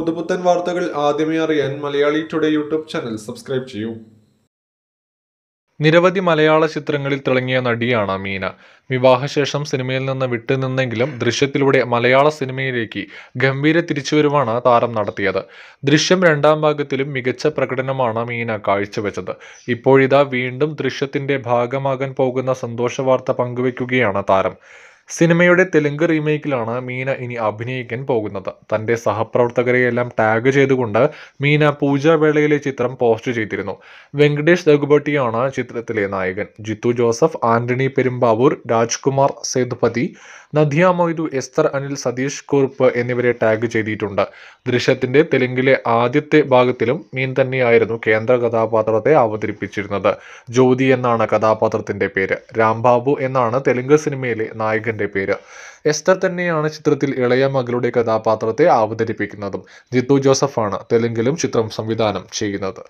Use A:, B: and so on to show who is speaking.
A: പുതുപുത്തൻ വാർത്തകൾ ആദ്യമേ അറിയാൻ Malayali today YouTube channel subscribe ചെയ്യൂ
B: നിരവധി മലയാള ചിത്രങ്ങളിൽ തിളങ്ങിയ നടിയാണ് മീന വിവാഹശേഷം സിനിമയിൽ നിന്ന് വിട്ടുനിന്നെങ്കിലും ദൃശ്യത്തിലൂടെ മലയാള സിനിമയിലേക്ക് ഗംഭീര തിരിച്ചുവരുവാണ് താരം നടത്തിയത് ദൃശ്യം രണ്ടാം ഭാഗത്തിലും മികച്ച പ്രകടനമാണ് മീന കാഴ്ചവെച്ചത് ഇപ്പോഴിതാ വീണ്ടും ദൃശ്യത്തിൻ്റെ ഭാഗമാകാൻ പോകുന്ന സന്തോഷ വാർത്ത പങ്കുവയ്ക്കുകയാണ് താരം സിനിമയുടെ തെലുങ്ക് റീമേക്കിലാണ് മീന ഇനി അഭിനയിക്കാൻ പോകുന്നത് തൻ്റെ സഹപ്രവർത്തകരെയെല്ലാം ടാഗ് ചെയ്തുകൊണ്ട് മീന പൂജാവേളയിലെ ചിത്രം പോസ്റ്റ് ചെയ്തിരുന്നു വെങ്കടേഷ് രഘുപട്ടിയാണ് ചിത്രത്തിലെ നായകൻ ജിത്തു ജോസഫ് ആന്റണി പെരുമ്പാവൂർ രാജ്കുമാർ സേതുപതി നദിയ മൊയ്തു എസ്തർ അനിൽ സതീഷ് കുറുപ്പ് എന്നിവരെ ടാഗ് ചെയ്തിട്ടുണ്ട് ദൃശ്യത്തിൻ്റെ തെലുങ്കിലെ ആദ്യത്തെ ഭാഗത്തിലും മീൻ തന്നെയായിരുന്നു കേന്ദ്ര കഥാപാത്രത്തെ അവതരിപ്പിച്ചിരുന്നത് ജ്യോതി എന്നാണ് കഥാപാത്രത്തിൻ്റെ പേര് രാംബാബു എന്നാണ് തെലുങ്ക് സിനിമയിലെ നായകൻ ചിത്രത്തിൻ്റെ പേര് എസ്റ്റർ തന്നെയാണ് ചിത്രത്തിൽ ഇളയ മകളുടെ കഥാപാത്രത്തെ അവതരിപ്പിക്കുന്നതും ജിത്തു ജോസഫാണ് തെലുങ്കിലും ചിത്രം സംവിധാനം ചെയ്യുന്നത്